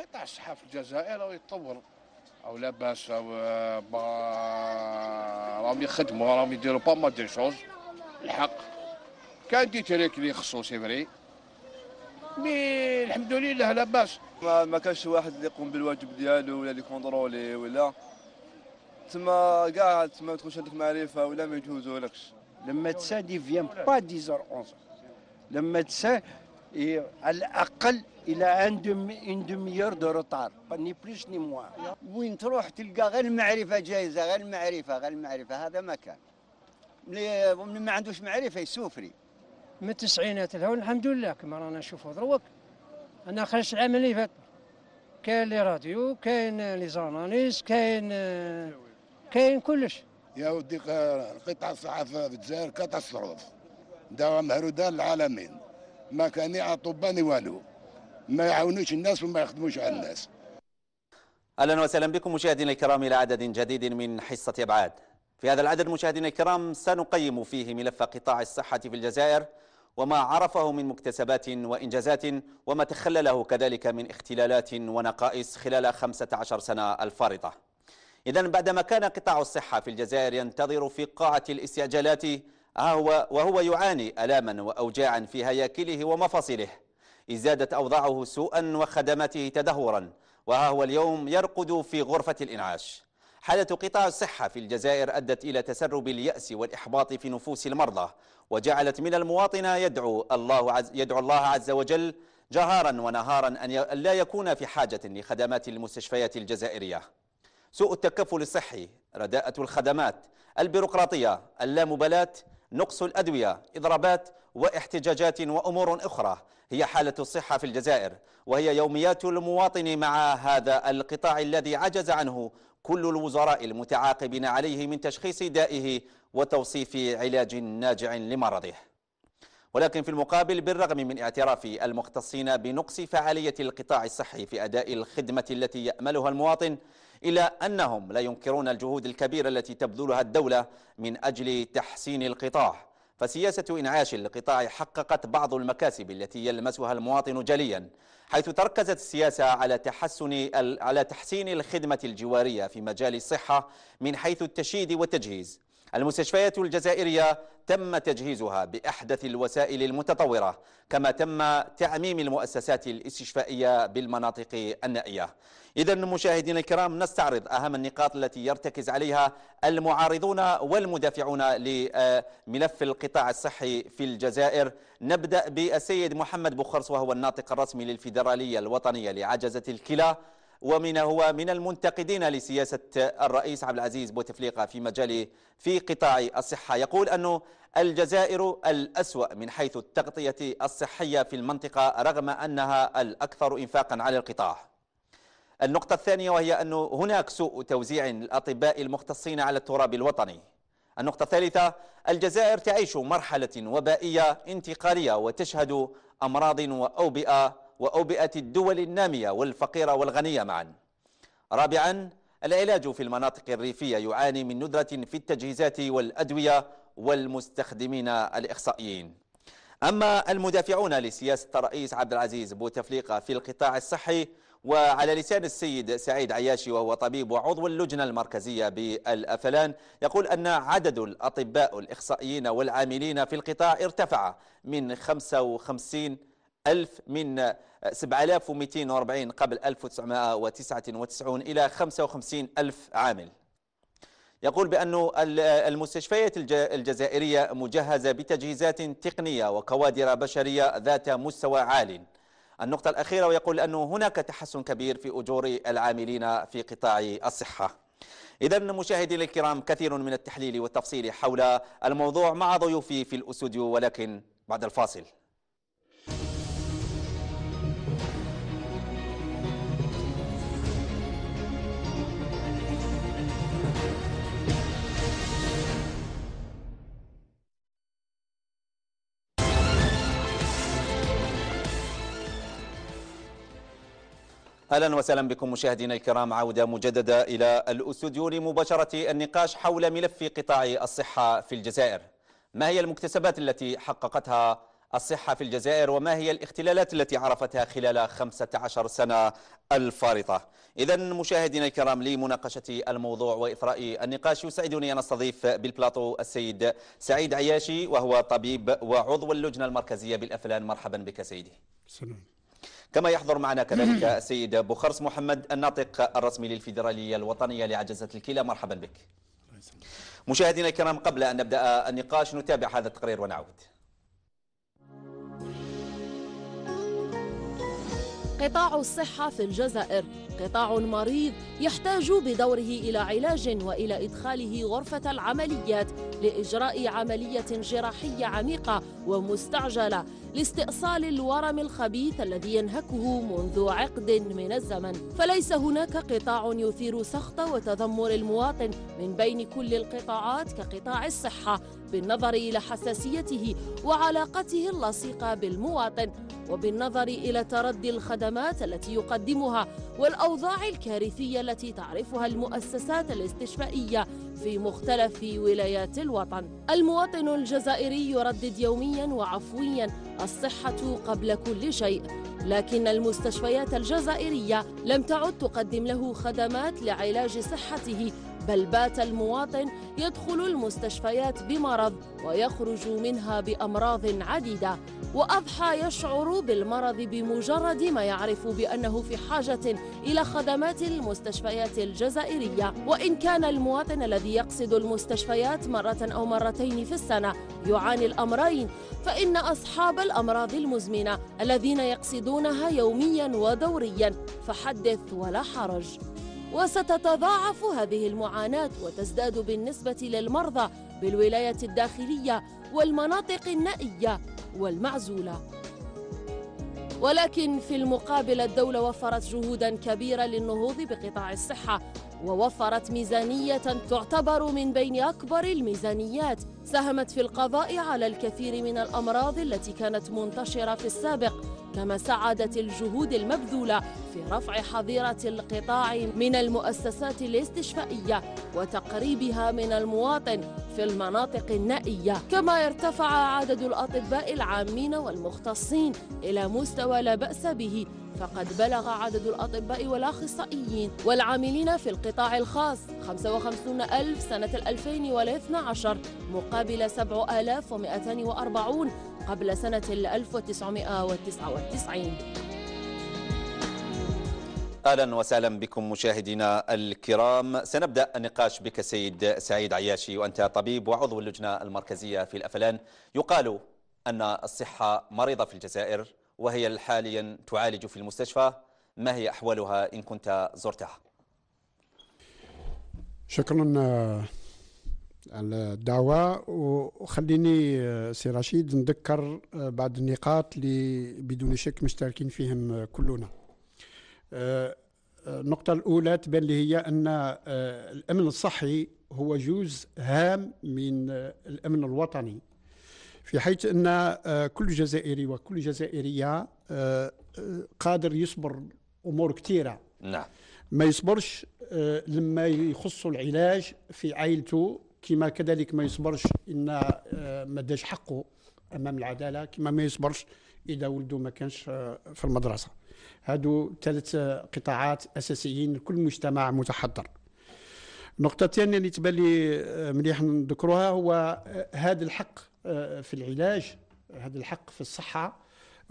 قطاع الصحة في الجزائر راه يتطور او لاباس او با راهم يخدموا راهم يديروا با ما دي شوز الحق كان دي تريك اللي خصو سي فري مي الحمد لله لاباس ما, ما كانش واحد اللي يقوم بالواجب ديالو ولا اللي كونترولي ولا تما كاع تما تخش عندك معرفه ولا ما يجوزولكش لما تسا دي فيان با 10 11 لما تسا على الاقل الى ان دو ان دو روتار ني بليش ني موا وين تروح تلقى غير المعرفه جايزه غير المعرفه غير المعرفه هذا ما كان من ما عندوش معرفه يسوفري من التسعينات الهون الحمد لله كما رانا نشوفوا دروك انا خرجت العام اللي فات كاين لي راديو كاين لي زاناليز كاين كاين كلش يا ودي القطاع الصحافه في الجزائر كاتاستروف دا مهروده للعالمين ما كان يعطوا باني والو ما يعاونوش الناس وما يخدموش على الناس اهلا وسهلا بكم مشاهدينا الكرام الى عدد جديد من حصه ابعاد في هذا العدد مشاهدينا الكرام سنقيم فيه ملف قطاع الصحه في الجزائر وما عرفه من مكتسبات وإنجازات وما تخلله كذلك من اختلالات ونقائص خلال 15 سنة الفارطة إذا بعدما كان قطاع الصحة في الجزائر ينتظر في قاعة الاستعجالات وهو يعاني ألاما وأوجاعا في هياكله ومفاصله ازدادت أوضاعه سوءا وخدماته تدهورا وها هو اليوم يرقد في غرفة الإنعاش حالة قطاع الصحة في الجزائر أدت إلى تسرب اليأس والإحباط في نفوس المرضى وجعلت من المواطن يدعو الله عز, يدعو الله عز وجل جهارا ونهارا أن لا يكون في حاجة لخدمات المستشفيات الجزائرية سوء التكفل الصحي رداءة الخدمات البيروقراطية اللامبالاة نقص الأدوية إضرابات واحتجاجات وأمور أخرى هي حالة الصحة في الجزائر وهي يوميات المواطن مع هذا القطاع الذي عجز عنه كل الوزراء المتعاقبين عليه من تشخيص دائه وتوصيف علاج ناجع لمرضه ولكن في المقابل بالرغم من اعتراف المختصين بنقص فعالية القطاع الصحي في أداء الخدمة التي يأملها المواطن إلى أنهم لا ينكرون الجهود الكبيرة التي تبذلها الدولة من أجل تحسين القطاع فسياسة إنعاش القطاع حققت بعض المكاسب التي يلمسها المواطن جليا حيث تركزت السياسة على تحسن على تحسين الخدمة الجوارية في مجال الصحة من حيث التشييد والتجهيز المستشفيات الجزائرية تم تجهيزها بأحدث الوسائل المتطورة كما تم تعميم المؤسسات الاستشفائية بالمناطق النائية إذا مشاهدينا الكرام نستعرض أهم النقاط التي يرتكز عليها المعارضون والمدافعون لملف القطاع الصحي في الجزائر نبدأ بالسيد محمد بوخرس وهو الناطق الرسمي للفيدرالية الوطنية لعجزة الكلى ومن هو من المنتقدين لسياسة الرئيس عبد العزيز بوتفليقة في مجال في قطاع الصحة يقول أنه الجزائر الأسوأ من حيث التغطية الصحية في المنطقة رغم أنها الأكثر إنفاقا على القطاع النقطة الثانية وهي أن هناك سوء توزيع الأطباء المختصين على التراب الوطني النقطة الثالثة الجزائر تعيش مرحلة وبائية انتقالية وتشهد أمراض وأوبئة وأوبئة الدول النامية والفقيرة والغنية معا رابعا العلاج في المناطق الريفية يعاني من ندرة في التجهيزات والأدوية والمستخدمين الإخصائيين أما المدافعون لسياسة الرئيس عبد العزيز بوتفليقة في القطاع الصحي وعلى لسان السيد سعيد عياشي وهو طبيب وعضو اللجنة المركزية بالأفلان يقول أن عدد الأطباء الإخصائيين والعاملين في القطاع ارتفع من 55 ألف من 7240 آه، قبل 1999 إلى 55000 عامل يقول بأن آه، المستشفيات الجزائرية مجهزة بتجهيزات تقنية وكوادر بشرية ذات مستوى عال النقطة الأخيرة ويقول أنه هناك تحسن كبير في أجور العاملين في قطاع الصحة إذا مشاهدينا الكرام كثير من التحليل والتفصيل حول الموضوع مع ضيوفي في الأستوديو ولكن بعد الفاصل اهلا وسهلا بكم مشاهدينا الكرام عوده مجدده الى الاستوديو لمباشره النقاش حول ملف قطاع الصحه في الجزائر. ما هي المكتسبات التي حققتها الصحه في الجزائر وما هي الاختلالات التي عرفتها خلال 15 سنه الفارطه؟ اذا مشاهدينا الكرام لمناقشه الموضوع واثراء النقاش يسعدني ان استضيف بالبلاطو السيد سعيد عياشي وهو طبيب وعضو اللجنه المركزيه بالافلان مرحبا بك سيدي. سلام. كما يحضر معنا كذلك السيد بوخرس محمد الناطق الرسمي للفيدرالية الوطنية لعجزة الكلى مرحبا بك مشاهدينا الكرام قبل أن نبدأ النقاش نتابع هذا التقرير ونعود قطاع الصحة في الجزائر قطاع مريض يحتاج بدوره إلى علاج وإلى إدخاله غرفة العمليات لإجراء عملية جراحية عميقة ومستعجلة لاستئصال الورم الخبيث الذي ينهكه منذ عقد من الزمن فليس هناك قطاع يثير سخط وتذمر المواطن من بين كل القطاعات كقطاع الصحة بالنظر إلى حساسيته وعلاقته اللصيقة بالمواطن وبالنظر إلى تردي الخدمات التي يقدمها والأوضاع الكارثية التي تعرفها المؤسسات الاستشفائية في مختلف ولايات الوطن المواطن الجزائري يردد يوميا وعفويا الصحة قبل كل شيء لكن المستشفيات الجزائرية لم تعد تقدم له خدمات لعلاج صحته بل بات المواطن يدخل المستشفيات بمرض ويخرج منها بأمراض عديدة وأضحى يشعر بالمرض بمجرد ما يعرف بأنه في حاجة إلى خدمات المستشفيات الجزائرية وإن كان المواطن الذي يقصد المستشفيات مرة أو مرتين في السنة يعاني الأمرين فإن أصحاب الأمراض المزمنة الذين يقصدونها يوميا ودوريا فحدث ولا حرج وستتضاعف هذه المعاناة وتزداد بالنسبة للمرضى بالولاية الداخلية والمناطق النائية والمعزولة ولكن في المقابل الدولة وفرت جهودا كبيرة للنهوض بقطاع الصحة ووفرت ميزانية تعتبر من بين أكبر الميزانيات ساهمت في القضاء على الكثير من الأمراض التي كانت منتشرة في السابق كما ساعدت الجهود المبذولة في رفع حظيرة القطاع من المؤسسات الاستشفائية وتقريبها من المواطن في المناطق النائية كما ارتفع عدد الأطباء العامين والمختصين إلى مستوى لا بأس به فقد بلغ عدد الأطباء والأخصائيين والعاملين في القطاع الخاص 55 ألف سنة 2012 مقابل 7240 قبل سنة 1999 اهلا وسهلا بكم مشاهدينا الكرام سنبدا النقاش بك سيد سعيد عياشي وانت طبيب وعضو اللجنه المركزيه في الافلان يقال ان الصحه مريضه في الجزائر وهي حاليا تعالج في المستشفى ما هي أحوالها إن كنت زرتها شكرا آه، على الدعوة وخليني آه، سي رشيد نذكر آه، بعض النقاط اللي بدون شك مشتركين فيهم كلنا النقطة الأولى تبان لي هي أن الأمن الصحي هو جزء هام من الأمن الوطني في حيث أن آه، كل جزائري وكل جزائرية آه، آه، قادر يصبر أمور كثيرة نعم ما يصبرش لما يخص العلاج في عائلته كما كذلك ما يصبرش ان ما داش حقه امام العداله كما ما يصبرش اذا ولده ما كانش في المدرسه هادو ثلاث قطاعات اساسيين لكل مجتمع متحضر النقطة الثانية اللي تبان لي مليح نذكروها هو هذا الحق في العلاج هذا الحق في الصحة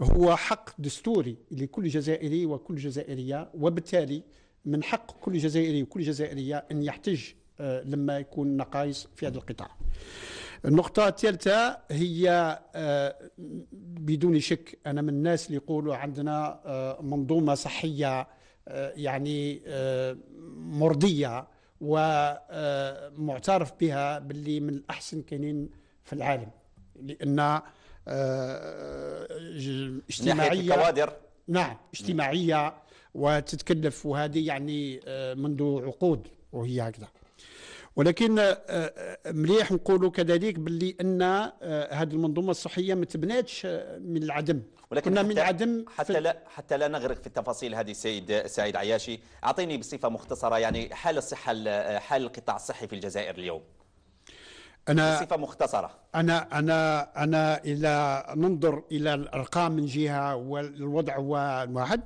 هو حق دستوري لكل جزائري وكل جزائرية وبالتالي من حق كل جزائري وكل جزائرية أن يحتج آه، لما يكون نقائص في هذا القطاع النقطة الثالثة هي آه، بدون شك أنا من الناس اللي يقولوا عندنا آه، منظومة صحية يعني مرضية ومعترف بها باللي من الأحسن كاينين في العالم لأن آه، اجتماعية كوادر نعم اجتماعية وتتكلف وهذه يعني آه، منذ عقود وهي هكذا ولكن آه، مليح نقولوا كذلك باللي ان هذه المنظومه الصحيه ما تبناتش من العدم ولكن كنا من العدم حتى لا حتى لا نغرق في التفاصيل هذه سيد سعيد عياشي اعطيني بصفه مختصره يعني حال الصحه حال القطاع الصحي في الجزائر اليوم أنا بصفة مختصرة أنا أنا أنا إذا ننظر إلى الأرقام من جهة والوضع هو واحد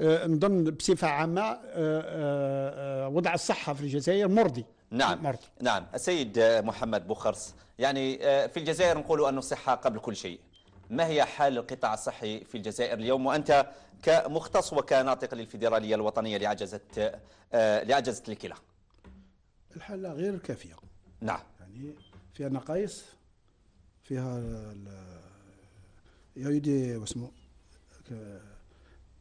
آه، نظن بصفة عامة آه، آه، وضع الصحة في الجزائر مرضي نعم مرضي. نعم السيد محمد بوخرس يعني في الجزائر نقول أن الصحة قبل كل شيء ما هي حال القطاع الصحي في الجزائر اليوم وأنت كمختص وكناطق للفيدرالية الوطنية لعجزت لعجزت الكلى الحالة غير كافية نعم يعني فيها نقايص فيها يا يدي واسمو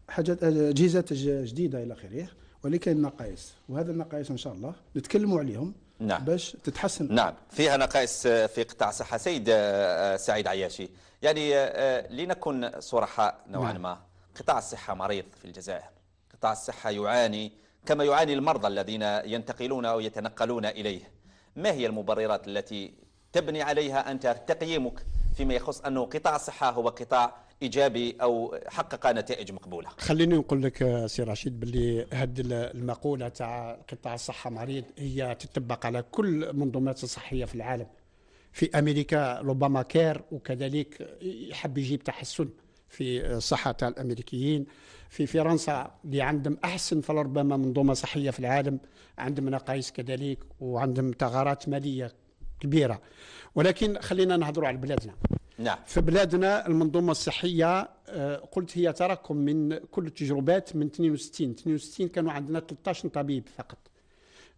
حاجات أجهزة جديدة إلى آخره ولكن نقائص وهذا النقائص إن شاء الله نتكلموا عليهم نعم. باش تتحسن نعم فيها نقائص في قطاع الصحة سيد آه، سعيد عياشي يعني آه، آه، لنكن صرحاء نوعا نعم. ما قطاع الصحة مريض في الجزائر قطاع الصحة يعاني كما يعاني المرضى الذين ينتقلون أو يتنقلون إليه ما هي المبررات التي تبني عليها أنت تقييمك فيما يخص أنه قطاع الصحة هو قطاع إيجابي أو حقق نتائج مقبولة خليني نقول لك سي رشيد باللي هاد المقولة تاع قطاع الصحة مريض هي تطبق على كل المنظومات الصحية في العالم في أمريكا لوباما كير وكذلك يحب يجيب تحسن في الصحة تاع الأمريكيين في فرنسا اللي عندهم أحسن فلربما منظومة صحية في العالم عندهم نقائص كذلك وعندهم ثغرات مالية كبيره ولكن خلينا نهضروا على بلادنا نعم في بلادنا المنظومه الصحيه آه، قلت هي تراكم من كل التجربات من 62 62 كانوا عندنا 13 طبيب فقط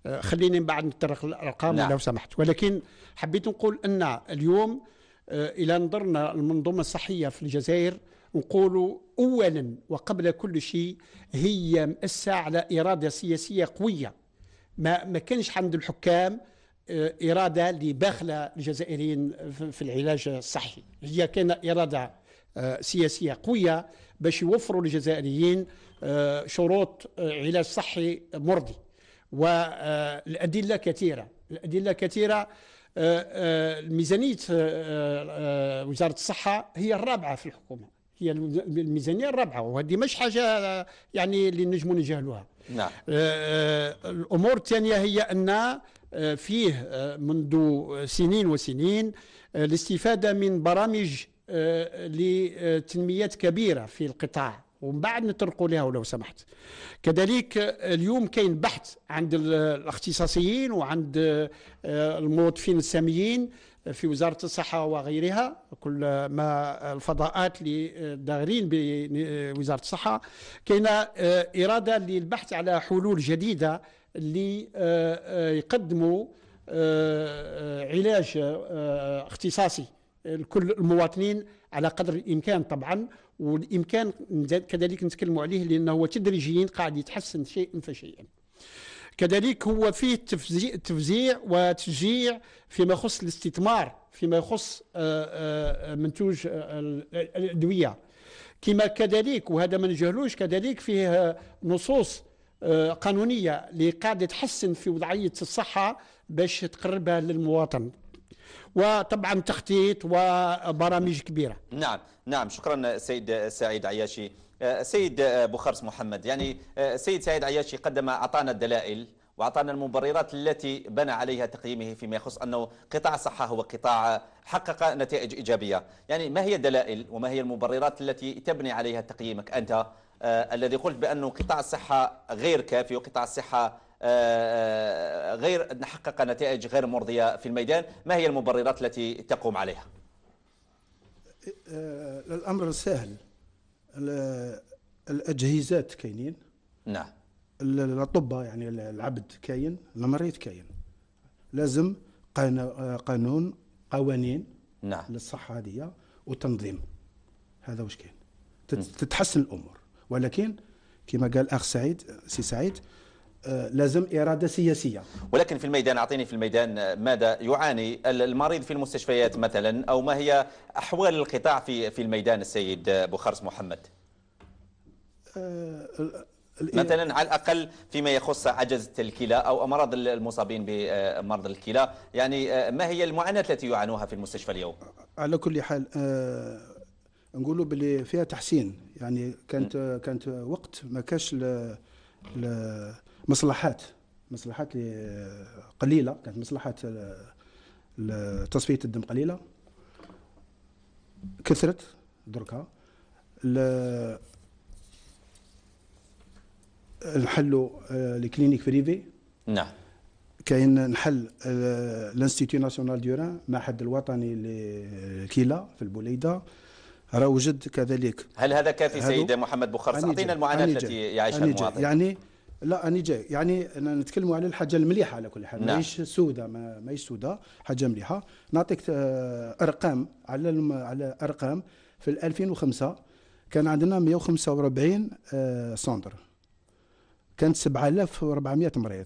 آه، خليني من بعد نتطرق الارقام نعم. لو سمحت ولكن حبيت نقول ان اليوم آه، الى نظرنا المنظومه الصحيه في الجزائر نقولوا اولا وقبل كل شيء هي مؤسسه على اراده سياسيه قويه ما ما كانش عند الحكام آه، إرادة لبخلة الجزائريين في العلاج الصحي هي كان إرادة آه، سياسية قوية باش يوفروا للجزائريين آه، شروط علاج صحي مرضي والأدلة كثيرة الأدلة كثيرة ميزانية وزارة الصحة هي الرابعة في الحكومة هي الميزانيه الرابعه وهذه مش حاجه يعني اللي نجموا نجهلوها نعم. الامور الثانيه هي ان آه، فيه آه، منذ سنين وسنين آه، الاستفادة من برامج لتنميات كبيرة في القطاع ومن بعد نطرقوا لها ولو سمحت كذلك اليوم كاين بحث عند الاختصاصيين وعند الموظفين الساميين في وزارة الصحة وغيرها كل ما الفضاءات اللي بوزارة الصحة كاين إرادة للبحث على حلول جديدة اللي آه، آه، يقدموا آه، علاج اختصاصي لكل المواطنين على قدر الامكان طبعا والامكان كذلك نتكلموا عليه لانه هو تدريجيا قاعد يتحسن شيئا فشيئا. كذلك هو فيه تفزيع, تفزيع وتشجيع فيما يخص الاستثمار فيما يخص منتوج الادويه كما كذلك وهذا ما نجهلوش كذلك فيه نصوص آه، قانونيه اللي قاعده تحسن في وضعيه الصحه باش تقربها للمواطن وطبعا تخطيط وبرامج كبيره. نعم نعم شكرا سيد سعيد عياشي. آه، سيد بخرس محمد يعني آه، سيد سعيد عياشي قدم اعطانا الدلائل واعطانا المبررات التي بنى عليها تقييمه فيما يخص انه قطاع الصحه هو قطاع حقق نتائج ايجابيه، يعني ما هي الدلائل وما هي المبررات التي تبني عليها تقييمك انت آه، الذي قلت بأنه قطاع الصحة غير كافي وقطاع الصحة آه، آه، غير حقق نتائج غير مرضية في الميدان ما هي المبررات التي تقوم عليها؟ الأمر سهل الأجهزات كاينين نعم الأطباء يعني العبد كاين المريض كاين لازم قانون قوانين نعم للصحة هذه وتنظيم هذا واش كاين تتحسن الأمور ولكن كما قال اخ سعيد سي سعيد آه، لازم إرادة سياسية ولكن في الميدان أعطيني في الميدان آه، ماذا يعاني المريض في المستشفيات مثلا أو ما هي أحوال القطاع في في الميدان السيد بوخارس محمد أه مثلا على الأقل فيما يخص عجز الكلى أو أمراض المصابين بمرض الكلى يعني آه، ما هي المعاناة التي يعانوها في المستشفى اليوم على كل حال أه نقولوا بلي فيها تحسين يعني كانت كانت وقت ما كانش مصلحات مصلحات قليله كانت مصلحات تصفيه الدم قليله كثرت دركا نحلوا الكلينيك آه، بريفي نعم كاين نحل الانستيتيو آه، ناسيونال ديوران معهد الوطني للكلى في البوليده راه وجد كذلك هل هذا كافي سيد محمد بخار أعطينا المعاناة التي يعيشها المواطن يعني لا أنا جاي يعني نتكلموا على الحاجة المليحة على كل حال نعم. ماهيش سودة ماهيش سودة حاجة مليحة نعطيك آه، أرقام على الم... على أرقام في 2005 كان عندنا 145 آه، سنتر كانت 7400 مريض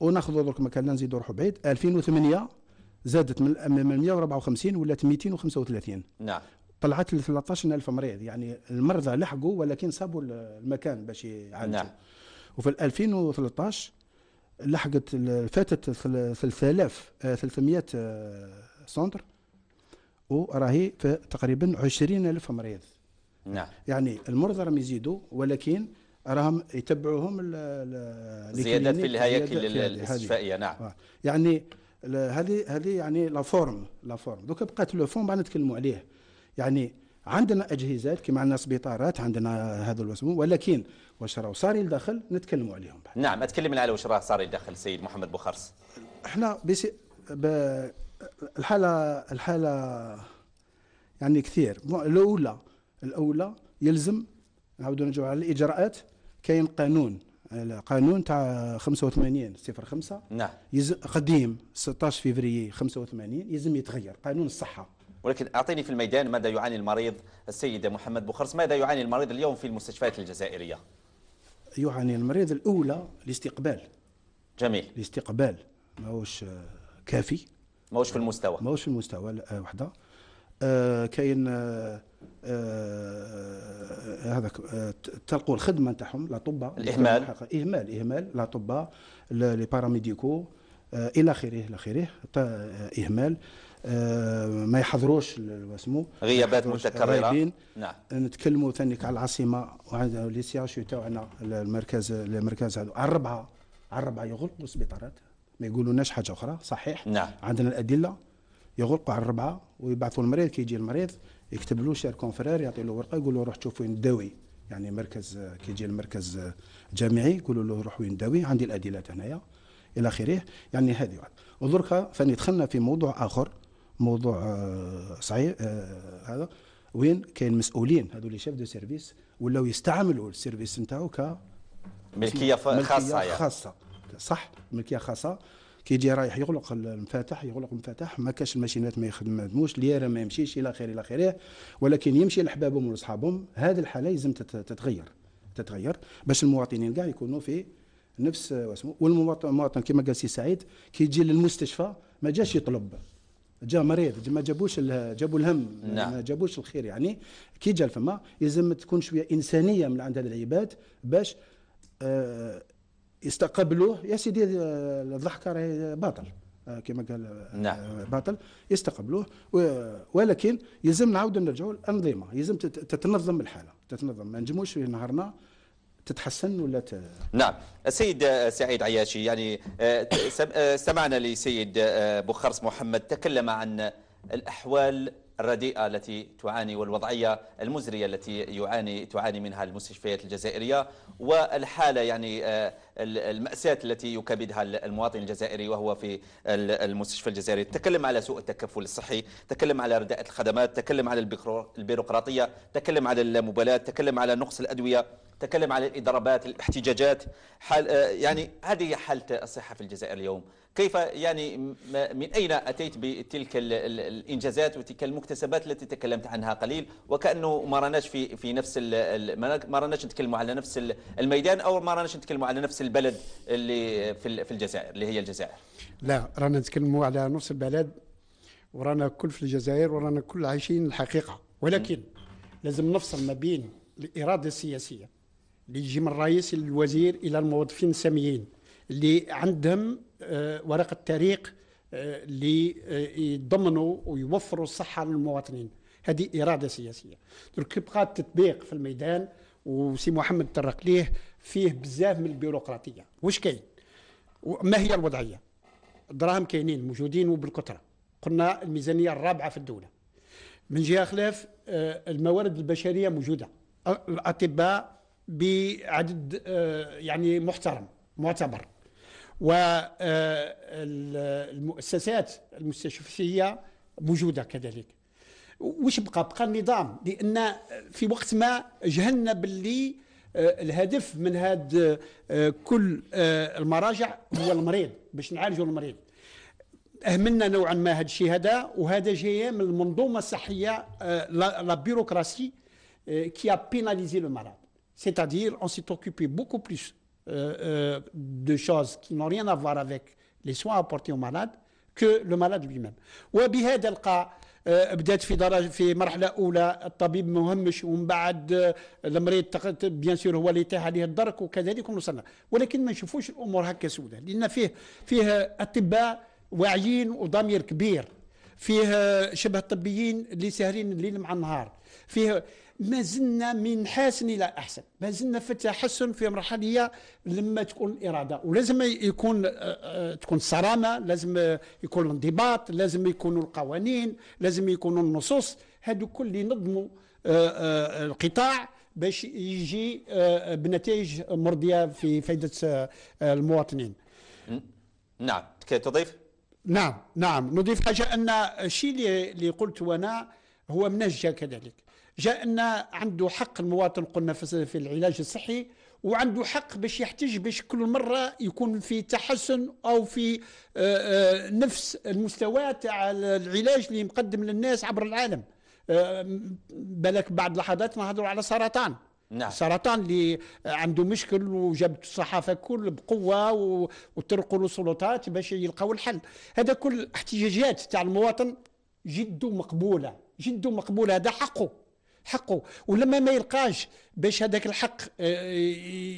وناخذوا درك مكان لا نزيدو نروحوا بعيد 2008 زادت من 154 ولات 235 نعم طلعت ل 13000 مريض يعني المرضى لحقوا ولكن سابوا المكان باش يعالجوا نعم. وفي 2013 لحقت فاتت 3000 300 آه، آه، سنتر وراهي في تقريبا 20000 مريض نعم يعني المرضى راهم يزيدوا ولكن راهم يتبعوهم زيادة في الهياكل الاستشفائيه نعم آه. يعني هذه هذه يعني لا فورم لا فورم دوك بقات لو فورم بعد نتكلموا عليه يعني عندنا اجهزات كما عندنا سبيطارات عندنا هذا الوسم ولكن واش راه صار الداخل نتكلموا عليهم بعد. نعم اتكلمنا على واش راه صار الداخل السيد محمد بوخرس احنا بس ب... الحاله الحاله يعني كثير الاولى الاولى يلزم نعاودوا نرجعوا على الاجراءات كاين قانون القانون تاع 85 05 نعم قديم 16 فيفري 85 يلزم يتغير قانون الصحه ولكن أعطيني في الميدان ماذا يعاني المريض السيدة محمد بوخرس ماذا يعاني المريض اليوم في المستشفيات الجزائرية يعاني المريض الأولى الاستقبال جميل الاستقبال ماهوش آه، كافي ماهوش في المستوى ماهوش في المستوى آه، وحده آه كاين آه آه, آه، هذاك تلقوا الخدمه نتاعهم الاطباء الاهمال اهمال اهمال الاطباء لي باراميديكو الى اخره الى اخره اهمال آه، ما يحضروش واسمو غيابات متكرره نعم نتكلموا ثاني على العاصمه وعندنا لي سي تاعنا المركز المركز هذا الربعه الربعه يغلقوا السبيطارات ما يقولوناش حاجه اخرى صحيح نعم عندنا الادله يغلقوا على الربعه ويبعثوا المريض كي يجي المريض يكتب له شير كونفرير يعطي له ورقه يقول له روح شوف وين داوي يعني مركز كي يجي المركز جامعي يقولوا له روح وين داوي عندي الادله هنايا الى اخره يعني هذه واحد ودركا ثاني دخلنا في موضوع اخر موضوع آه، صعيب آه، هذا وين كاين مسؤولين هذو لي شيف دو سيرفيس ولاو يستعملوا السيرفيس نتاعو ك ملكيه خاصه ملكيه يعني. خاصه صح ملكيه خاصه كي يجي رايح يغلق المفاتح يغلق المفاتح ما كاش الماشينات ما يخدموش اليارة ما يمشيش الى اخره الى اخره ولكن يمشي لحبابهم ولاصحابهم هذه الحاله لازم تتغير تتغير باش المواطنين كاع يكونوا في نفس آه، واسمه والمواطن كما قال سي سعيد كي يجي للمستشفى ما جاش يطلب جا مريض ما جابوش جابوا الهم نعم. ما جابوش الخير يعني كي جا فما يلزم تكون شويه انسانيه من عند هذا العباد باش آه، يستقبلوه يا سيدي آه، الضحكه راهي باطل آه، كما قال نعم. باطل يستقبلوه ولكن يلزم نعاود نرجعوا للانظمه يلزم تتنظم الحاله تتنظم ما نجموش نهارنا تتحسن ولا ت... نعم السيد آه، سعيد عياشي يعني آه، آه، سمعنا لسيد بخرس محمد تكلم عن الأحوال الرديئة التي تعاني والوضعية المزرية التي يعاني تعاني منها المستشفيات الجزائرية والحالة يعني المأساة التي يكبدها المواطن الجزائري وهو في المستشفى الجزائري تكلم على سوء التكفل الصحي تكلم على رداءة الخدمات تكلم على البيروقراطية تكلم على اللامبالاة تكلم على نقص الأدوية تكلم على الإضرابات الاحتجاجات حال آه، يعني هذه حالة الصحة في الجزائر اليوم كيف يعني من أين أتيت بتلك الإنجازات وتلك المكتسبات التي تكلمت عنها قليل وكأنه ما راناش في في نفس ما راناش نتكلموا على نفس الميدان أو ما راناش نتكلموا على نفس البلد اللي في الجزائر اللي هي الجزائر لا رانا نتكلموا على نفس البلد ورانا كل في الجزائر ورانا كل عايشين الحقيقة ولكن لازم نفصل ما بين الإرادة السياسية اللي يجي من الرئيس للوزير الى الموظفين الساميين اللي عندهم آه، ورقه آه، طريق اللي آه، يضمنوا ويوفروا الصحه للمواطنين هذه اراده سياسيه درك يبقى التطبيق في الميدان وسي محمد طرق ليه فيه بزاف من البيروقراطيه واش كاين ما هي الوضعيه الدراهم كاينين موجودين وبالكثره قلنا الميزانيه الرابعه في الدوله من جهه خلاف الموارد البشريه موجوده الاطباء بعدد آه، يعني محترم معتبر والمؤسسات آه، المستشفية موجودة كذلك واش بقى بقى النظام لان في وقت ما جهلنا باللي آه، الهدف من هاد كل المراجع هو المريض باش نعالجوا المريض اهملنا نوعا ما هاد الشيء هذا وهذا جاي من المنظومه الصحيه لا بيروقراسي كي ا بيناليزي لو مرض C'est-à-dire, on s'est occupé beaucoup plus euh, euh, de choses qui n'ont rien à voir avec les soins apportés aux malades que le malade lui-même. وبهذا القاع بدات في درجه في مرحله اولى الطبيب مهمش ومن بعد المريض بيان سور هو اللي يتاح عليه الدرك وكذلك وصلنا ولكن ما نشوفوش الامور هكا سوده لان فيه فيه اطباء واعيين وضمير كبير فيه شبه طبيين اللي ساهرين الليل مع النهار فيه ما زلنا من حسن الى احسن ما زلنا في تحسن في مرحله لما تكون الاراده ولازم يكون آه، آه، تكون الصرامه لازم يكون الانضباط لازم يكونوا القوانين لازم يكونوا النصوص هادو كل اللي ينظموا آه، القطاع باش يجي بنتائج مرضيه في فائده المواطنين نعم تضيف نعم نعم نضيف حاجه ان الشيء اللي قلت وانا هو منسجه كذلك جاء لنا عنده حق المواطن قلنا في العلاج الصحي وعنده حق باش يحتج باش كل مره يكون في تحسن او في آه، آه، نفس المستوى تاع العلاج اللي مقدم للناس عبر العالم آه، بالك بعد لحظات نهضروا على سرطان نعم. سرطان اللي عنده مشكل وجابت الصحافه كل بقوه وترقوا السلطات باش يلقاو الحل هذا كل احتجاجات تاع المواطن جد مقبوله جد مقبوله هذا حقه حقه ولما ما يلقاش باش هذاك الحق آه، آه،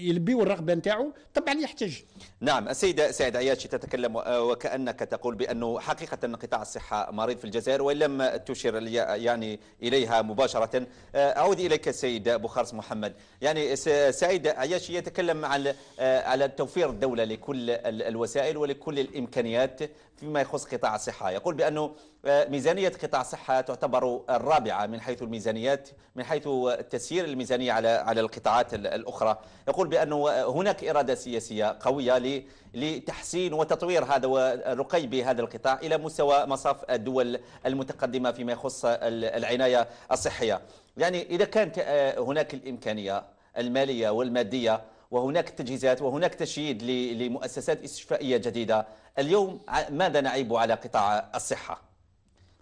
يلبيو الرغبه نتاعو طبعا يحتاج نعم السيد سعيد عياشي تتكلم آه، وكانك تقول بانه حقيقه ان قطاع الصحه مريض في الجزائر وان لم تشير يعني اليها مباشره اعود اليك السيد بخارس محمد يعني سعيد عياشي يتكلم على على توفير الدوله لكل الوسائل ولكل الامكانيات فيما يخص قطاع الصحه يقول بانه ميزانيه قطاع الصحه تعتبر الرابعه من حيث الميزانيات من حيث تسيير الميزانيه على على القطاعات الاخرى يقول بانه هناك اراده سياسيه قويه لتحسين وتطوير هذا ورقي بهذا القطاع الى مستوى مصاف الدول المتقدمه فيما يخص العنايه الصحيه يعني اذا كانت آه، هناك الامكانيه الماليه والماديه وهناك تجهيزات وهناك تشييد لمؤسسات استشفائيه جديده اليوم ماذا نعيب على قطاع الصحه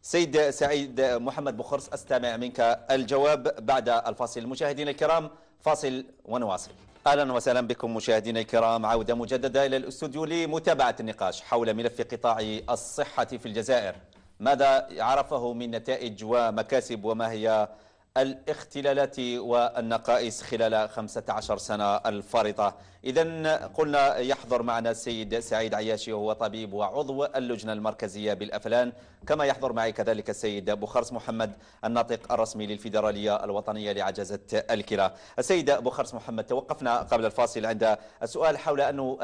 سيد سعيد محمد بخرس استمع منك الجواب بعد الفاصل المشاهدين الكرام فاصل ونواصل اهلا وسهلا بكم مشاهدينا الكرام عوده مجدده الى الاستوديو لمتابعه النقاش حول ملف قطاع الصحه في الجزائر ماذا عرفه من نتائج ومكاسب وما هي الاختلالات والنقائص خلال 15 سنه الفارطه إذا قلنا يحضر معنا السيد سعيد عياشي وهو طبيب وعضو اللجنة المركزية بالأفلان كما يحضر معي كذلك السيد خرس محمد الناطق الرسمي للفيدرالية الوطنية لعجزة الكلى السيد خرس محمد توقفنا قبل الفاصل عند السؤال حول أن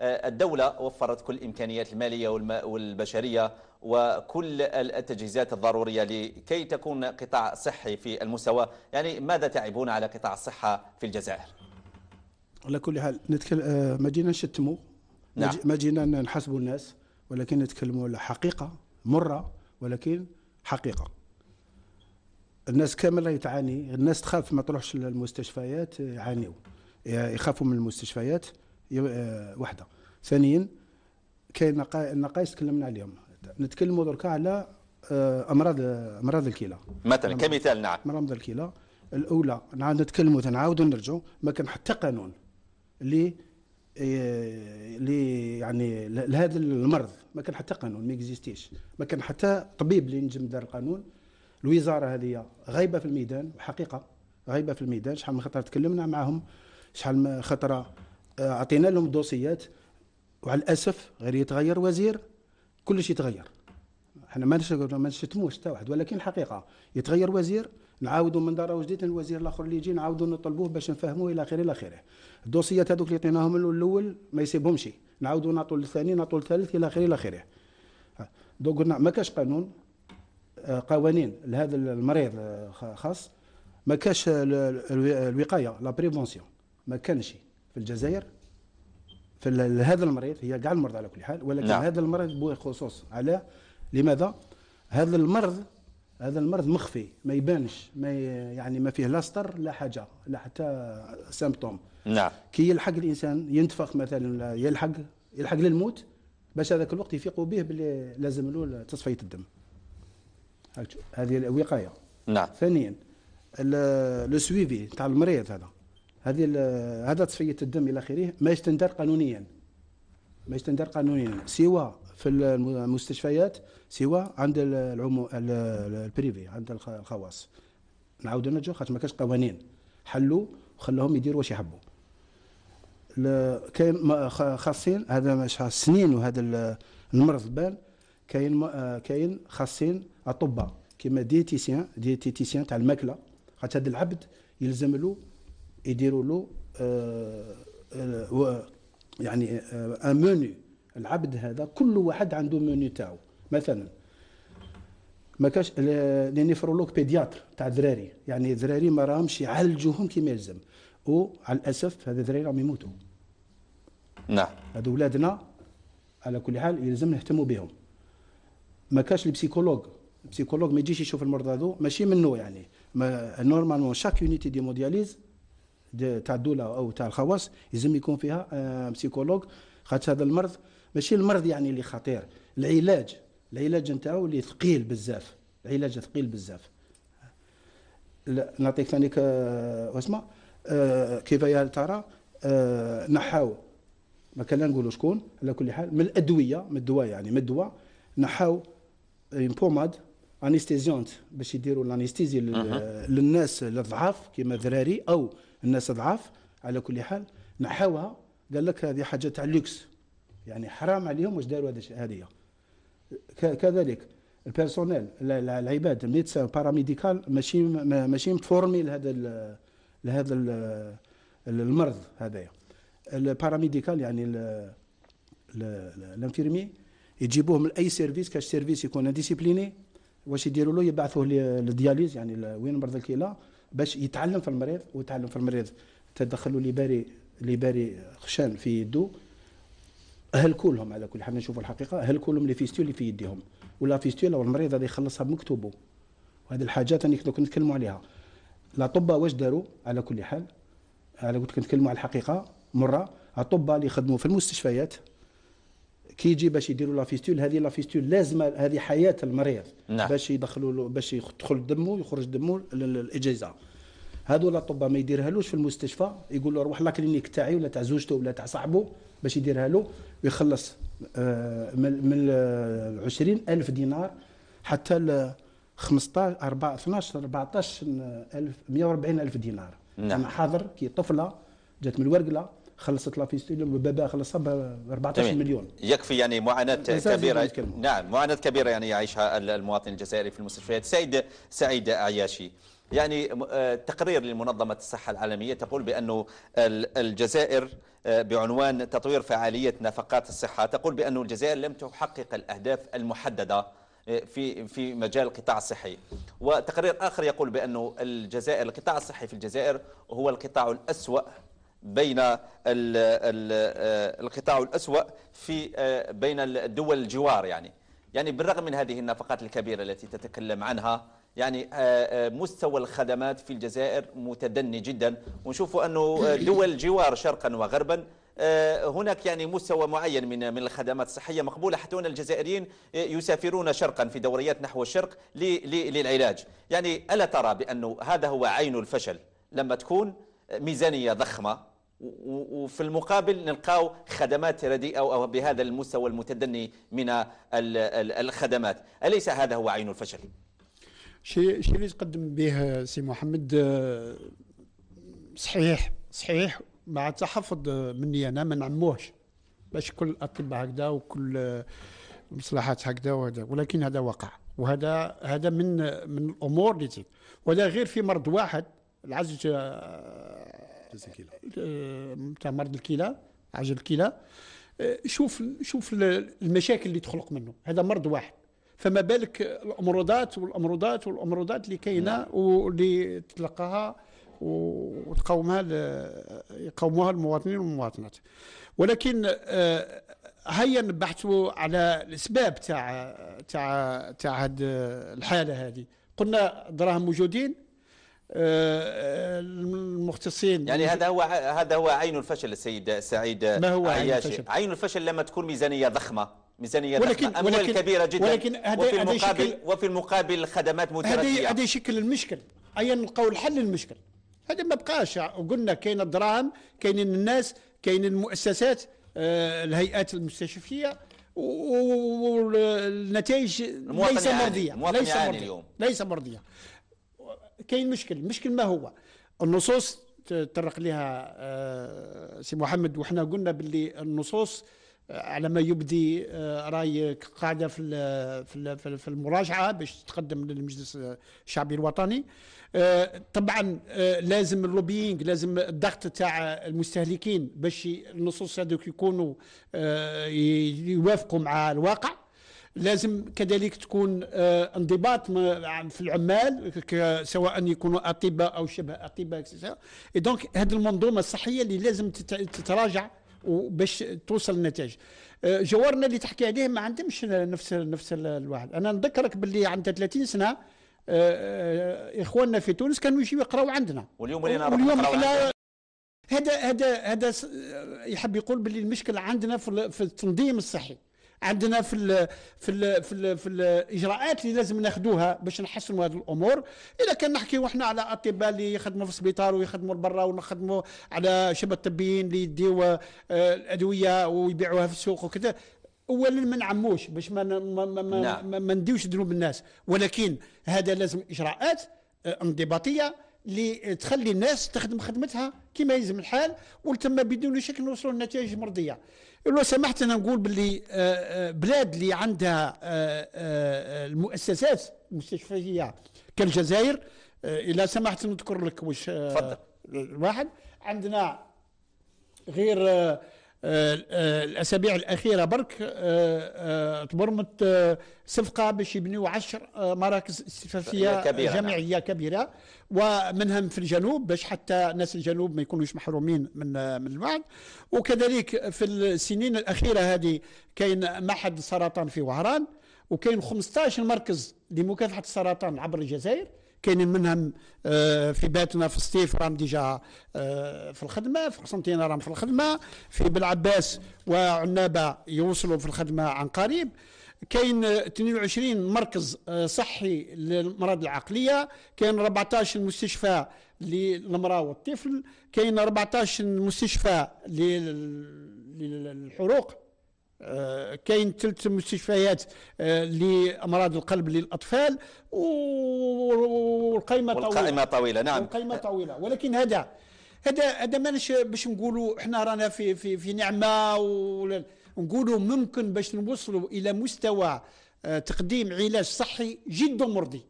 الدولة وفرت كل الإمكانيات المالية والبشرية وكل التجهيزات الضرورية لكي تكون قطاع صحي في المستوى يعني ماذا تعبون على قطاع الصحة في الجزائر؟ على كل حال نتكلم آه، ما جينا نشتموا نعم. ما جينا نحاسبوا الناس ولكن نتكلموا على حقيقه مره ولكن حقيقه الناس كامل راهي تعاني الناس تخاف ما تروحش للمستشفيات آه، يعانيوا يخافوا من المستشفيات آه، وحده ثانيا كاين نقائص تكلمنا عليهم نتكلموا دركا على امراض امراض الكلى مثلا كمثال نعم امراض الكلى الاولى نعاود نتكلموا نعاودوا نرجعوا ما كان حتى قانون آه، ل يعني لهذا المرض ما كان حتى قانون ما اكزيستيش ما كان حتى طبيب اللي ينجم دار القانون الوزاره هذه غايبه في الميدان وحقيقه غايبه في الميدان شحال من خطره تكلمنا معهم شحال من خطره اعطينا آه، لهم دوسيات وعلى الاسف غير يتغير وزير كلش يتغير احنا ما نشتموش حتى واحد ولكن الحقيقه يتغير وزير نعاودوا من دار وجديد الوزير الاخر اللي يجي نعاودوا نطلبوه باش نفهموه الى اخره الى اخره الدوسيات هذوك اللي عطيناهم الاول ما يسيبهمش نعاودوا نعطوا للثاني نعطوا للثالث الى اخره الى اخره دونك قلنا ما كاش قانون آه، قوانين لهذا المريض آه، خاص ما كاش الوقايه لا بريفونسيون ما كانش في الجزائر في هذا المريض هي كاع المرضى على كل حال ولكن نعم. هذا المرض بخصوص على لماذا هذا المرض هذا المرض مخفي ما يبانش ما يعني ما فيه لا سطر لا حاجه لا حتى سيمبتوم نعم كي يلحق الانسان ينتفخ مثلا يلحق يلحق للموت باش هذاك الوقت يفيقوا به باللي لازم له تصفيه الدم هذه الوقايه نعم ثانيا لو سويفي تاع المريض هذا هذه هذا تصفيه الدم الى اخره ما يستندر قانونيا ما يستندر قانونيا سوى في المستشفيات سوى عند العمو البريفي عند الخواص نعاودو نرجعو خاطر ما كاش قوانين حلوا وخلاهم يديروا واش يحبوا كاين خاصين هذا سنين وهذا المرض بان كاين كاين خاصين اطباء كيما ديتيسيان ديتيسيان تاع الماكله خاطر هذا العبد يلزم له يديروا له آه، آه، يعني ان آه، منيو العبد هذا كل واحد عنده موني تاعو مثلا ما كاش لي نيفرولوج بيدياتر تاع الذراري يعني الذراري ما راهمش يعالجوهم كيما يلزم وعلى الاسف هذا الذراري راهم يموتوا نعم هذو ولادنا على كل حال يلزم نهتموا بهم ما كاش بسيكولوج بسيكولوج ما يجيش يشوف المرضى هذو ماشي منه يعني ما نورمالمون شاك يونيتي دي مودياليز تاع الدوله او تاع الخواص يلزم يكون فيها آه، بسيكولوج خاطر هذا المرض ماشي المرض يعني اللي خطير العلاج العلاج نتاعو اللي ثقيل بزاف العلاج ثقيل بزاف نعطيك ثاني واسمه أه كيف يا ترى أه نحاو ما كان نقولوا شكون على كل حال من الادويه من الدواء يعني من الدواء نحاو اون بوماد انستيزيونت باش يديروا الانستيزي للناس الضعاف كيما ذراري او الناس الضعاف على كل حال نحاوها قال لك هذه حاجه تاع لوكس يعني حرام عليهم واش داروا هذه كذلك البيرسونيل العباد الميدسان باراميديكال ماشي ماشي فورمي لهذا لهذا المرض هذايا الباراميديكال يعني الانفيرمي يجيبوه من اي سيرفيس كاش سيرفيس يكون ديسيبليني واش يديروا له يبعثوه للدياليز يعني وين مرض الكلى باش يتعلم في المريض ويتعلم في المريض تدخلوا لي باري لي باري خشان في يدو هل كلهم على كل حال نشوفوا الحقيقه هل كلهم لي فيستول اللي في يديهم ولا فيستول او المريض هذا يخلصها بمكتوبه وهذه الحاجات اللي كنا نتكلموا عليها الاطباء واش داروا على كل حال على قلت كنتكلموا على الحقيقه مره الاطباء اللي يخدموا في المستشفيات كي يجي باش يديروا لافيستول هذه لافيستول لازم هذه حياه المريض نعم. باش يدخلوا باش يدخل دمه يخرج دمه للاجهزه هذول الطباء ما يديرهالوش في المستشفى يقول له روح لا كلينيك تاعي ولا تاع زوجته ولا تاع صاحبه باش يديرها له ويخلص آه، من 20000 دينار حتى ل 15 4 12 14 الف 140 الف دينار نعم حاضر كي طفله جات من الورقله خلصت لا فيستول خلصها ب 14 مليون يكفي يعني معاناه كبيره نعم معاناه كبيره يعني يعيشها المواطن الجزائري في المستشفيات سعيد سعيد عياشي يعني آه، تقرير لمنظمة الصحة العالمية تقول بأن الجزائر آه، بعنوان تطوير فعالية نفقات الصحة تقول بأن الجزائر لم تحقق الأهداف المحددة آه، في في مجال القطاع الصحي وتقرير آخر يقول بأن الجزائر القطاع الصحي في الجزائر هو القطاع الأسوأ بين القطاع الأسوأ في بين الدول الجوار يعني يعني بالرغم من هذه النفقات الكبيرة التي تتكلم عنها يعني آه، آه، مستوى الخدمات في الجزائر متدني جدا ونشوفوا أنه آه، دول جوار شرقا وغربا هناك يعني مستوى معين من من الخدمات الصحيه مقبوله حتى ان الجزائريين يسافرون شرقا في دوريات نحو الشرق للعلاج يعني الا ترى بانه هذا هو عين الفشل لما تكون ميزانيه ضخمه وفي المقابل نلقاو خدمات رديئة أو بهذا المستوى المتدني من الخدمات أليس هذا هو عين الفشل؟ شيء شيء اللي تقدم به سي محمد آه، صحيح صحيح مع تحفظ مني انا ما نعموهش باش كل الاطباء هكذا وكل آه، المصلحات هكذا وهذا ولكن هذا وقع وهذا هذا من من الامور اللي تزيد وهذا غير في مرض واحد العجز آه، تاع مرض الكلى عجل الكلى شوف شوف المشاكل اللي تخلق منه هذا مرض واحد فما بالك الامراضات والامراضات والامراضات اللي كاينه نعم. واللي تلقاها وتقاومها يقاوموها المواطنين والمواطنات ولكن آه، هيا نبحثوا على الاسباب تاع تاع تاع هاد الحاله هذه قلنا دراهم موجودين آه، المختصين يعني هذا هو هذا هو عين الفشل السيد سعيد ما هو عين الفشل؟ عين الفشل لما تكون ميزانيه ضخمه ميزانيه ولكن ضخمة. اموال ولكن كبيره جدا ولكن هدي وفي المقابل شكل وفي المقابل خدمات مترفيه هذا شكل المشكل اي نلقاو الحل للمشكل هذا ما بقاش قلنا كاين الدراهم كاينين الناس كاين المؤسسات آه، الهيئات المستشفيه والنتائج ليس مرضيه ليس مرضيه اليوم. ليس مرضيه كاين مشكل المشكل ما هو النصوص تطرق لها آه، سي محمد وحنا قلنا باللي النصوص على ما يبدي آه، رايك قاعده في في المراجعه باش تقدم للمجلس الشعبي الوطني آه، طبعا آه، لازم اللوبينغ لازم الضغط تاع المستهلكين باش النصوص هذوك يكونوا يوافقوا مع الواقع لازم كذلك تكون انضباط في العمال سواء يكونوا اطباء او شبه اطباء دونك هذه المنظومه الصحيه اللي لازم تتراجع وباش توصل النتائج أه، جوارنا اللي تحكي عليه ما عندهمش نفس نفس الواحد انا نذكرك باللي عند 30 سنه أه، أه، اخواننا في تونس كانوا يجيو يقراو عندنا واليوم اللي واليوم احنا هذا هذا هذا يحب يقول باللي المشكله عندنا في التنظيم الصحي عندنا في الـ في الـ في, الـ في الاجراءات اللي لازم ناخذوها باش نحسنوا هذه الامور اذا كان نحكي احنا على اطباء اللي يخدموا في السبيطار ويخدموا برا ونخدموا على شباب الطبيين اللي يديوا آه، الادويه ويبيعوها في السوق وكذا اولا ما نعموش باش ما ما ما, ما, نعم. ما, ما نديوش ذنوب الناس ولكن هذا لازم اجراءات آه، انضباطيه اللي تخلي الناس تخدم خدمتها كما يلزم الحال ولتما بدون شك نوصلوا لنتائج مرضيه لو سمحت انا نقول باللي آه، آه، بلاد اللي عندها آه، المؤسسات المستشفيات كالجزائر الا سمحت نذكر لك واش تفضل واحد عندنا غير الاسابيع الاخيره برك آه، آه، تبرمت آه، صفقه باش يبنيوا 10 مراكز استشفافيه كبيرة جامعيه نعم. كبيره ومنهم في الجنوب باش حتى ناس الجنوب ما يكونوش محرومين من من الوعد وكذلك في السنين الاخيره هذه كاين معهد السرطان في وهران وكاين 15 مركز لمكافحه السرطان عبر الجزائر كاينين منهم آه، في باتنا في الصيف راهم ديجا آه، في الخدمه في قسنطينه راهم في الخدمه في بلعباس وعنابه يوصلوا في الخدمه عن قريب كاين 22 مركز آه، صحي للامراض العقليه كاين 14 مستشفى للمراه والطفل كاين 14 مستشفى للحروق كاين ثلاث مستشفيات آه، لامراض القلب للاطفال والقائمه طويله والقائمه طويله نعم القائمه طويله ولكن هذا هذا هذا ماناش باش نقولوا احنا رانا في في في نعمه نقولوا ممكن باش نوصلوا الى مستوى آه، تقديم علاج صحي جد مرضي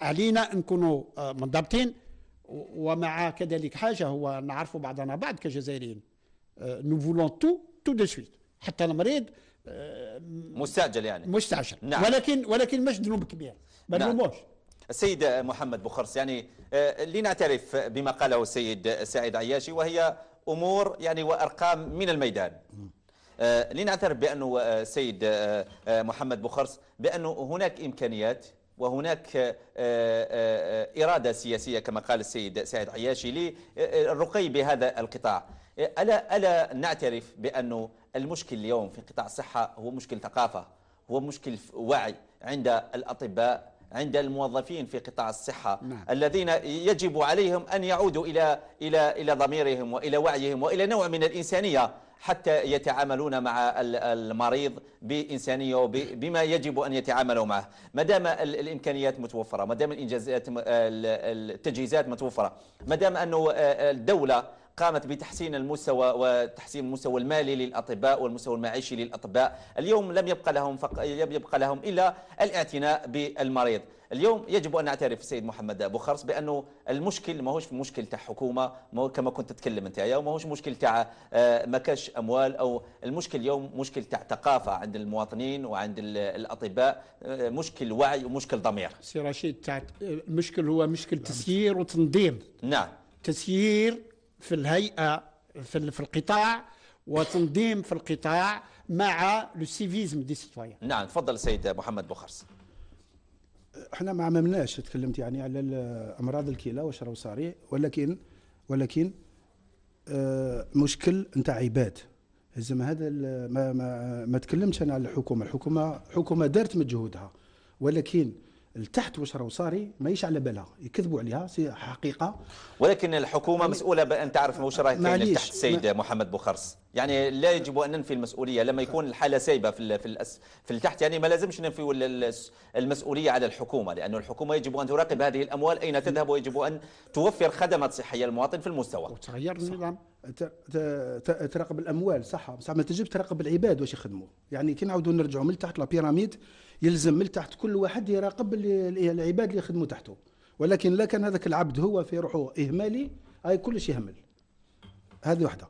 علينا نكونوا آه، منضبطين ومع كذلك حاجه هو نعرفوا بعضنا بعض كجزائريين نو فولون تو تو دو سويت حتى المريض آه، مستعجل يعني مستعجل نعم. ولكن ولكن مش ذنوب كبيره ما نعم. السيد محمد بخرس يعني آه، لنعترف بما قاله السيد سعيد عياشي وهي امور يعني وارقام من الميدان آه، لنعترف بانه السيد محمد بخرس بانه هناك امكانيات وهناك إرادة سياسية كما قال السيد سعيد عياشي للرقي بهذا القطاع ألا, ألا نعترف بأنه المشكل اليوم في قطاع الصحة هو مشكل ثقافة هو مشكل وعي عند الأطباء عند الموظفين في قطاع الصحة نعم. الذين يجب عليهم أن يعودوا إلى إلى إلى ضميرهم وإلى وعيهم وإلى نوع من الإنسانية حتى يتعاملون مع المريض بإنسانية وبما يجب أن يتعاملوا معه ما دام الإمكانيات متوفرة ما دام الإنجازات التجهيزات متوفرة ما دام أنه آه، آه، الدولة قامت بتحسين المستوى وتحسين المستوى المالي للاطباء والمستوى المعيشي للاطباء اليوم لم يبقى لهم فق... لم يبقى لهم الا الاعتناء بالمريض اليوم يجب أن أعترف السيد محمد أبو خرص بأنه المشكل ماهوش في مشكل تاع حكومة كما كنت تتكلم أنت يا ماهوش مشكل تاع آه، ما كاش أموال أو المشكل اليوم مشكل تاع ثقافة عند المواطنين وعند الأطباء آه، مشكل وعي ومشكل ضمير سي رشيد تاع المشكل آه، هو مشكل تسيير وتنظيم نعم تسيير في الهيئة في, في القطاع وتنظيم في القطاع مع لو سيفيزم دي سيتويان نعم تفضل سيد محمد بوخرس احنا ما عممناش تكلمت يعني على امراض الكلى واش راهو صاري ولكن ولكن آه مشكل نتاع عباد زعما هذا ما, ما ما تكلمتش انا على الحكومه الحكومه الحكومه دارت مجهودها ولكن لتحت واش راهو صاري ماهيش على بالها يكذبوا عليها سي حقيقه ولكن الحكومه يعني مسؤوله بان تعرف واش راه كاين تحت السيد محمد بوخرس يعني لا يجب ان ننفي المسؤوليه لما يكون الحاله سايبه في في في التحت يعني ما لازمش ننفي المسؤوليه على الحكومه لانه الحكومه يجب ان تراقب هذه الاموال اين تذهب ويجب ان توفر خدمات صحيه للمواطن في المستوى وتغير النظام تراقب الاموال صح بصح ما تجيب تراقب العباد واش يخدموا يعني كي نعاودوا نرجعوا من تحت لابيراميد يلزم من تحت كل واحد يراقب العباد اللي يخدموا تحته ولكن لا كان هذاك العبد هو في روحه اهمالي هاي كلش يهمل هذه واحده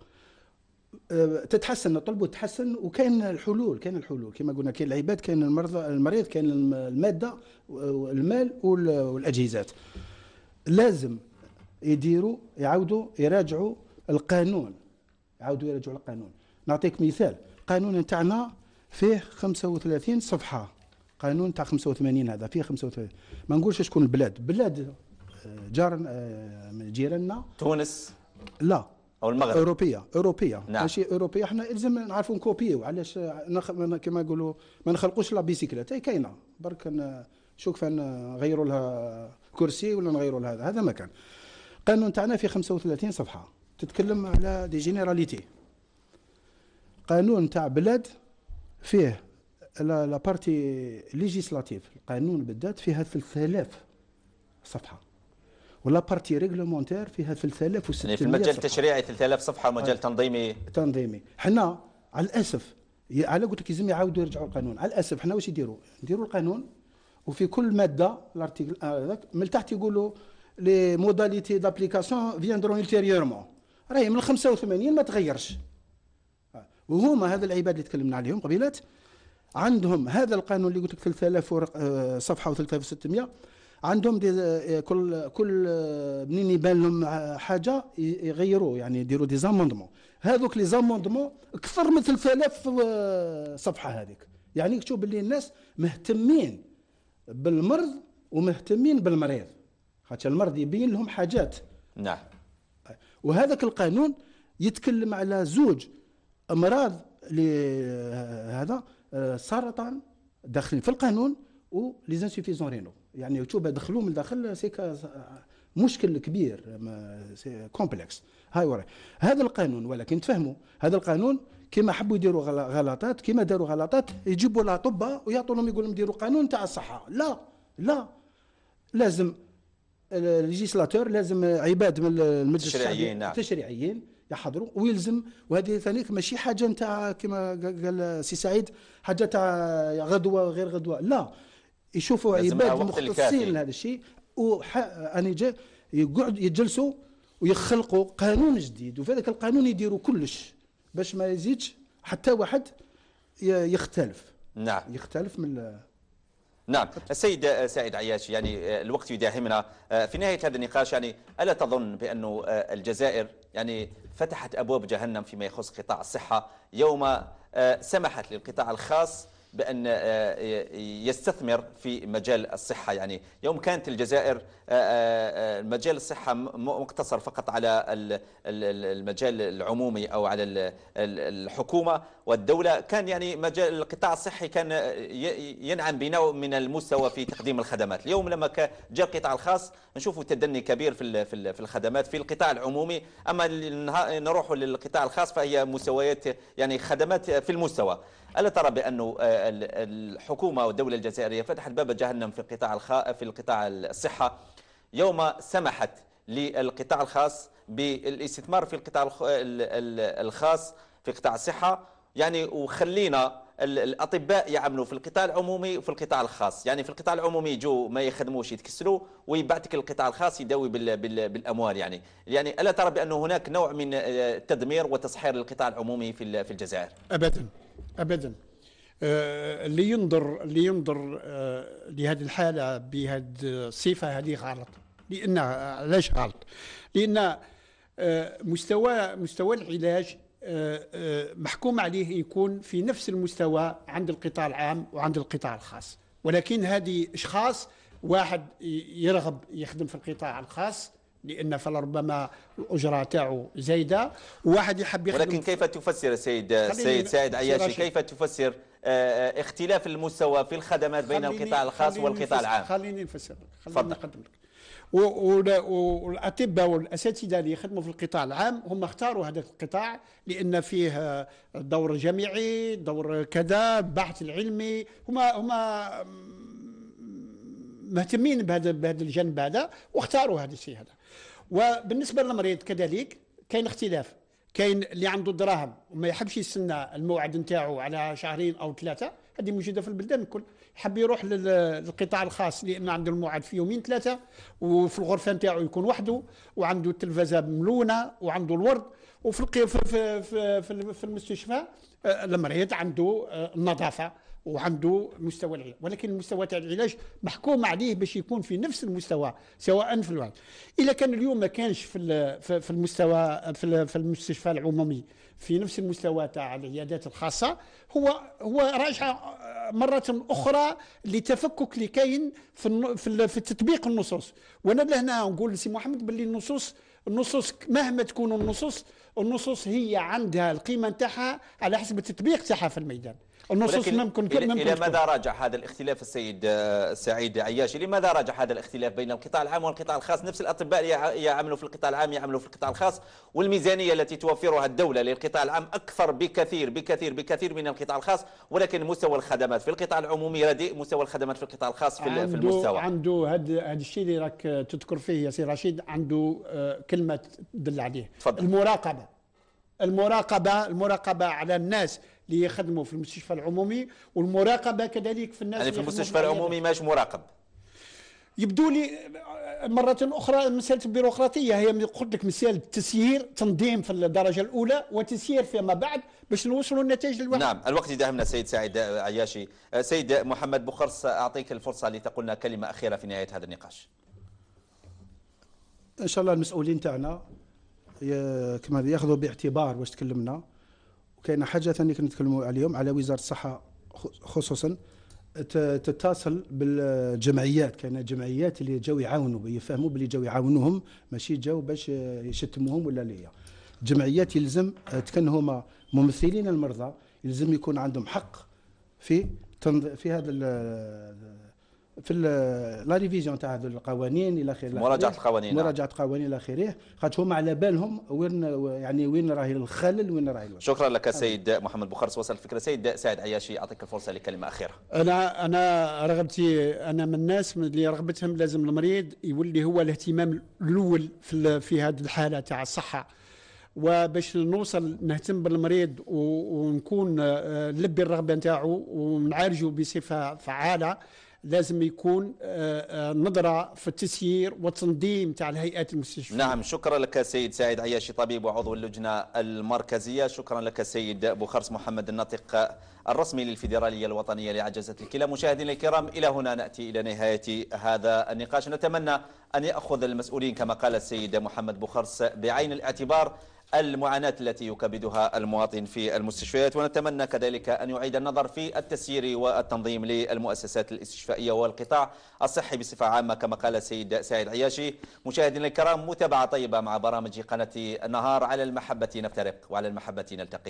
أه، تتحسن نطلبوا تتحسن وكاين الحلول كاين الحلول كما قلنا كاين العباد كاين المرضى المريض كاين الماده والمال والاجهزات لازم يديروا يعاودوا يراجعوا القانون عاودوا يرجعوا للقانون نعطيك مثال قانون تاعنا فيه 35 صفحه قانون تاع 85 هذا فيه 35 ما نقولش شكون البلاد بلاد آه، جار آه، جيراننا تونس لا او المغرب اوروبيه اوروبيه نعم. ماشي اوروبيه احنا لازم نعرفوا نكوبيو علاش كما يقولوا ما نخلقوش لا بيسيكلات هي كاينه برك نشوف نغيروا لها كرسي ولا نغيروا لها هذا ما كان القانون تاعنا فيه 35 صفحه تتكلم على دي جينيراليتي قانون تاع بلاد فيه لا بارتي ليجيسلاتيف القانون بالذات فيها 3000 صفحه ولا بارتي ريغلومونتير فيها 3000 يعني في المجال التشريعي 3000 صفحه ومجال تنظيمي تنظيمي حنا على الاسف على قلت لك لازم يعاودوا يرجعوا القانون على الاسف حنا واش يديروا نديروا القانون وفي كل ماده لارتيكل آه، هذاك من تحت يقولوا لي موداليتي دابليكاسيون فيندرون التيريورمون راهي من 85 ما تغيرش وهما هذا العباد اللي تكلمنا عليهم قبيلات عندهم هذا القانون اللي قلت لك 3000 آه، صفحه و3600 عندهم دي آه، كل كل آه، منين يبان لهم حاجه يغيروه يعني يديروا دي زاموندمون هذوك لي زاموندمون اكثر من 3000 صفحه هذيك يعني تشوف باللي الناس مهتمين بالمرض ومهتمين بالمريض خاطر المرض يبين لهم حاجات نعم وهذاك القانون يتكلم على زوج امراض آه، هذا السرطان آه، داخلين في القانون و رينو يعني تشوف دخلوا من داخل آه، سيكا مشكل كبير كومبلكس هاي ورا هذا القانون ولكن تفهموا هذا القانون كما حبوا يديروا غلطات كما داروا غلطات يجيبوا الاطباء ويعطوا لهم يقول لهم ديروا قانون تاع الصحه لا لا لازم الليجيسلاتور لازم عباد من المجلس التشريعيين نعم. التشريعيين يحضروا ويلزم وهذه ثاني ماشي حاجه نتاع كما قال سي سعيد حاجه تاع غدوه غير غدوه لا يشوفوا عباد مختصين لهذا الشيء واني جا يقعد يجلسوا ويخلقوا قانون جديد وفي هذاك القانون يديروا كلش باش ما يزيدش حتى واحد يختلف نعم يختلف من نعم السيد آه، سعيد عياش يعني آه، الوقت يداهمنا آه، في نهاية هذا النقاش يعني ألا تظن بأن الجزائر يعني فتحت أبواب جهنم فيما يخص قطاع الصحة يوم سمحت للقطاع الخاص بأن آه، يستثمر في مجال الصحة يعني يوم كانت الجزائر آه، آه، مجال الصحة مقتصر فقط على المجال العمومي أو على الحكومة والدولة كان يعني مجال القطاع الصحي كان ينعم بنوع من المستوى في تقديم الخدمات اليوم لما جاء القطاع الخاص نشوفوا تدني كبير في في الخدمات في القطاع العمومي أما نروح للقطاع الخاص فهي مستويات يعني خدمات في المستوى ألا ترى بأن آه، الحكومة والدولة الجزائرية فتحت باب جهنم في القطاع الخ... في القطاع الصحة يوم سمحت للقطاع الخاص بالاستثمار في القطاع الخاص في قطاع الصحة يعني وخلينا الاطباء يعملوا في القطاع العمومي وفي القطاع الخاص يعني في القطاع العمومي يجوا ما يخدموش يتكسلوا ويبعتك القطاع الخاص يداوي بال بال بالاموال يعني يعني الا ترى بان هناك نوع من التدمير آه، وتصحير للقطاع العمومي في الجزائر ابدا ابدا اللي آه، ينظر اللي آه، ينظر لهذه الحاله بهذه الصفه هذه غلط لان علاش غلط لان آه، مستوى مستوى العلاج محكوم عليه يكون في نفس المستوى عند القطاع العام وعند القطاع الخاص ولكن هذه اشخاص واحد يرغب يخدم في القطاع الخاص لان فلربما الاجره تاعو زايده وواحد يحب يخدم ولكن كيف تفسر السيد السيد سعيد عياشي كيف تفسر آه، آه، اختلاف المستوى في الخدمات بين القطاع الخاص والقطاع العام خليني نفسر خليني نقدم لك والاطباء والاساتذه اللي يخدموا في القطاع العام هم اختاروا هذا القطاع لان فيه دور جامعي دور كذا البحث العلمي هما هما مهتمين بهذا بهذا الجانب هذا واختاروا هذا الشيء هذا وبالنسبه للمريض كذلك كاين اختلاف كاين اللي عنده الدراهم وما يحبش يستنى الموعد نتاعو على شهرين او ثلاثه هذه موجوده في البلدان الكل يحب يروح للقطاع الخاص لان عنده الموعد في يومين ثلاثه وفي الغرفه نتاعو يكون وحده وعنده التلفزه ملونه وعنده الورد وفي في في في, في المستشفى آه، المريض عنده آه، النظافه وعنده مستوى العلاج ولكن المستوى تاع العلاج محكوم عليه باش يكون في نفس المستوى سواء في الوعي اذا كان اليوم ما كانش في في المستوى في المستشفى العمومي في نفس المستوى تاع العيادات الخاصه هو هو راجع مره اخرى لتفكك اللي كاين في في تطبيق النصوص وانا لهنا نقول لسي محمد باللي النصوص النصوص مهما تكون النصوص النصوص هي عندها القيمه نتاعها على حسب التطبيق تاعها في الميدان النصوص ممكن كل ممكن إلى ماذا راجع هذا الاختلاف السيد آه، سعيد عياشي لماذا راجع هذا الاختلاف بين القطاع العام والقطاع الخاص نفس الأطباء يعملوا في القطاع العام يعملوا في القطاع الخاص والميزانية التي توفرها الدولة للقطاع العام أكثر بكثير بكثير بكثير من القطاع الخاص ولكن مستوى الخدمات في القطاع العمومي رديء مستوى الخدمات في القطاع الخاص في, المستوى عنده هذا الشيء اللي راك تذكر فيه يا سي رشيد عنده آه، كلمة تدل عليه تفضل. المراقبة المراقبة المراقبة على الناس اللي يخدموا في المستشفى العمومي والمراقبه كذلك في الناس يعني في المستشفى العمومي ماش مراقب يبدو لي مرة أخرى مسألة البيروقراطية هي قلت لك مسألة تسيير تنظيم في الدرجة الأولى وتسيير فيما بعد باش نوصلوا النتائج الواحد نعم الوقت يداهمنا سيد سعيد عياشي سيد محمد بخرس أعطيك الفرصة لتقولنا كلمة أخيرة في نهاية هذا النقاش إن شاء الله المسؤولين تاعنا كما ياخذوا باعتبار واش تكلمنا وكاينه حاجه ثانيه كنتكلموا عليهم على وزاره الصحه خصوصا تتصل بالجمعيات كاين جمعيات اللي جاو يعاونوا يفهموا باللي جاو يعاونوهم ماشي جاو باش يشتموهم ولا لا الجمعيات يلزم كان هما ممثلين المرضى يلزم يكون عندهم حق في في هذا في لا ريفيزيون تاع هذو القوانين الى اخره مراجعه القوانين نعم. مراجعه القوانين الى اخره خاطر هما على بالهم وين يعني وين راهي الخلل وين راهي شكرا لك سيد محمد بخرس وصل الفكره سيد سعد عياشي اعطيك الفرصه لكلمه اخيره انا انا رغبتي انا من الناس اللي رغبتهم لازم المريض يولي هو الاهتمام الاول في في هذه الحاله تاع الصحه وباش نوصل نهتم بالمريض ونكون آه، نلبي الرغبه نتاعو ونعالجه بصفه فعاله لازم يكون آه، آه، نظرة في التسيير والتنظيم تاع الهيئات المستشفية نعم شكرا لك سيد سعيد عياشي طبيب وعضو اللجنة المركزية شكرا لك سيد بوخرس محمد الناطق الرسمي للفيدرالية الوطنية لعجزة الكلى مشاهدينا الكرام إلى هنا نأتي إلى نهاية هذا النقاش نتمنى أن يأخذ المسؤولين كما قال السيد محمد بخرس بعين الاعتبار المعاناة التي يكبدها المواطن في المستشفيات ونتمنى كذلك أن يعيد النظر في التسيير والتنظيم للمؤسسات الاستشفائية والقطاع الصحي بصفة عامة كما قال السيد سعيد عياشي مشاهدينا الكرام متابعة طيبة مع برامج قناة النهار على المحبة نفترق وعلى المحبة نلتقي